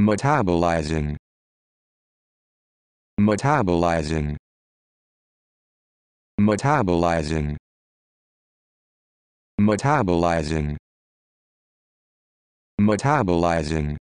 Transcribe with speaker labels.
Speaker 1: metabolizing metabolizing metabolizing metabolizing metabolizing